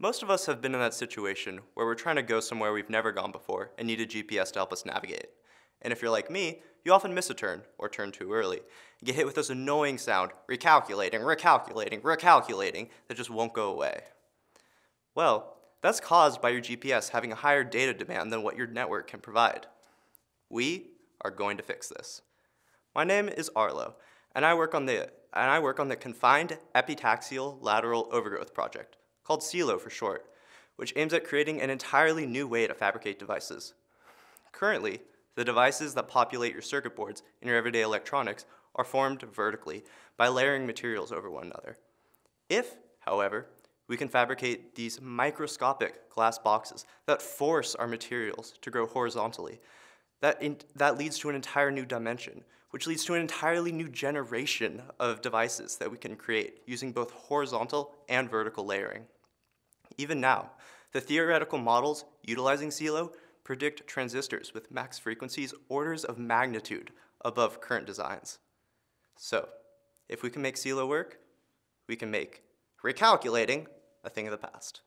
Most of us have been in that situation where we're trying to go somewhere we've never gone before and need a GPS to help us navigate. And if you're like me, you often miss a turn, or turn too early. and get hit with this annoying sound, recalculating, recalculating, recalculating, that just won't go away. Well, that's caused by your GPS having a higher data demand than what your network can provide. We are going to fix this. My name is Arlo, and I work on the, and I work on the Confined Epitaxial Lateral Overgrowth Project, called CELO for short, which aims at creating an entirely new way to fabricate devices. Currently, the devices that populate your circuit boards in your everyday electronics are formed vertically by layering materials over one another. If, however, we can fabricate these microscopic glass boxes that force our materials to grow horizontally. That, in, that leads to an entire new dimension, which leads to an entirely new generation of devices that we can create using both horizontal and vertical layering even now. The theoretical models utilizing CELO predict transistors with max frequencies orders of magnitude above current designs. So, if we can make CELO work, we can make recalculating a thing of the past.